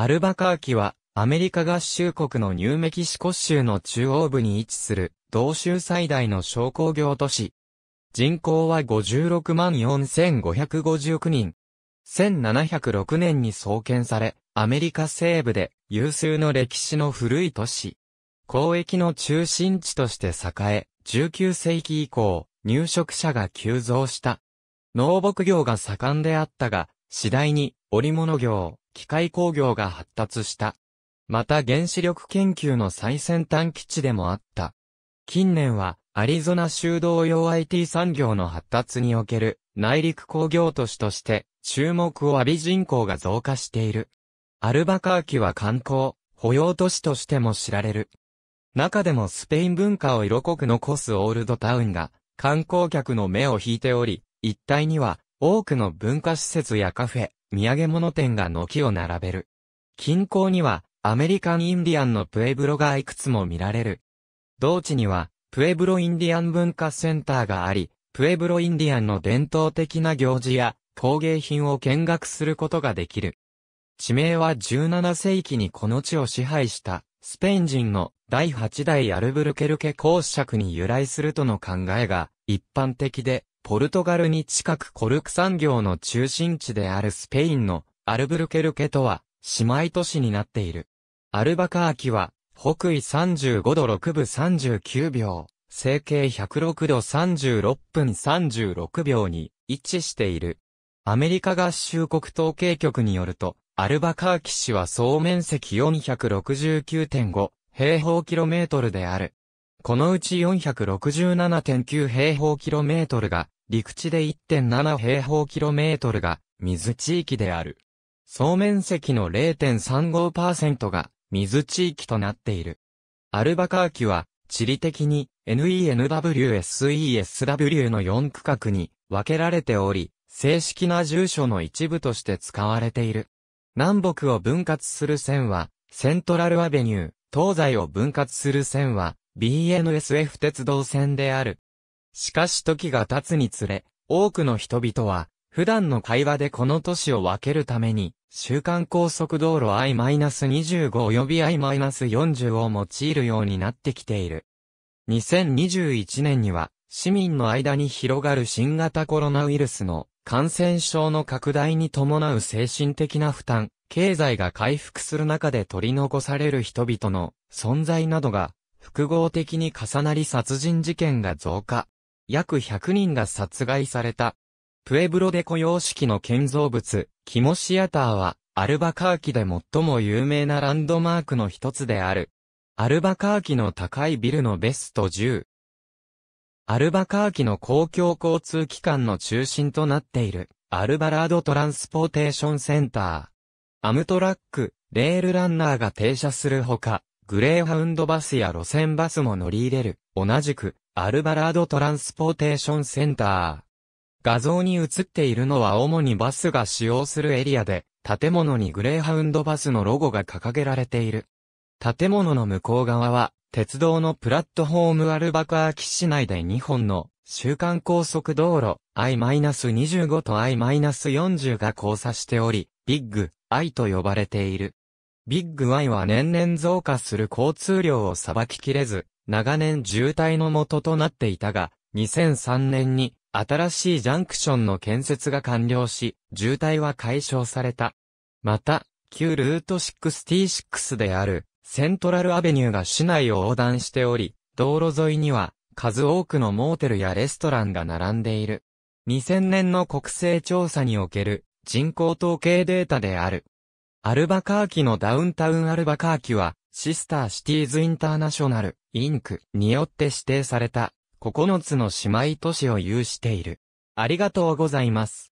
アルバカーキは、アメリカ合衆国のニューメキシコ州の中央部に位置する、同州最大の商工業都市。人口は56万4559人。1706年に創建され、アメリカ西部で有数の歴史の古い都市。交易の中心地として栄え、19世紀以降、入植者が急増した。農牧業が盛んであったが、次第に織物業、機械工業が発達した。また原子力研究の最先端基地でもあった。近年は、アリゾナ州同様 IT 産業の発達における内陸工業都市として注目を浴び人口が増加している。アルバカーキは観光、保養都市としても知られる。中でもスペイン文化を色濃く残すオールドタウンが観光客の目を引いており、一帯には多くの文化施設やカフェ、土産物店が軒を並べる。近郊には、アメリカンインディアンのプエブロがいくつも見られる。同地には、プエブロインディアン文化センターがあり、プエブロインディアンの伝統的な行事や工芸品を見学することができる。地名は17世紀にこの地を支配したスペイン人の第8代アルブルケルケ公爵に由来するとの考えが一般的で、ポルトガルに近くコルク産業の中心地であるスペインのアルブルケルケとは姉妹都市になっている。アルバカーキは北緯35度6分39秒、成形106度36分36秒に位置している。アメリカ合衆国統計局によると、アルバカーキ市は総面積469.5平方キロメートルである。このうち467.9平方キロメートルが陸地で1.7平方キロメートルが水地域である。総面積の0.35%が水地域となっている。アルバカーキは地理的に NENWSESW の4区画に分けられており、正式な住所の一部として使われている。南北を分割する線は、セントラルアベニュー、東西を分割する線は、BNSF 鉄道線である。しかし時が経つにつれ、多くの人々は、普段の会話でこの都市を分けるために、週間高速道路 I-25 及び I-40 を用いるようになってきている。2021年には、市民の間に広がる新型コロナウイルスの感染症の拡大に伴う精神的な負担、経済が回復する中で取り残される人々の存在などが複合的に重なり殺人事件が増加。約100人が殺害された。プエブロデコ様式の建造物、キモシアターは、アルバカーキで最も有名なランドマークの一つである。アルバカーキの高いビルのベスト10。アルバカーキの公共交通機関の中心となっている、アルバラードトランスポーテーションセンター。アムトラック、レールランナーが停車するほか、グレーハウンドバスや路線バスも乗り入れる、同じく、アルバラードトランスポーテーションセンター。画像に映っているのは主にバスが使用するエリアで、建物にグレーハウンドバスのロゴが掲げられている。建物の向こう側は、鉄道のプラットフォームアルバカーキ市内で2本の週間高速道路 I-25 と I-40 が交差しており、ビッグ I と呼ばれている。ビッグ I は年々増加する交通量をさばききれず、長年渋滞の元となっていたが、2003年に新しいジャンクションの建設が完了し、渋滞は解消された。また、旧ルート66であるセントラルアベニューが市内を横断しており、道路沿いには数多くのモーテルやレストランが並んでいる。2000年の国勢調査における人口統計データである。アルバカーキのダウンタウンアルバカーキは、シスターシティーズインターナショナル、インクによって指定された9つの姉妹都市を有している。ありがとうございます。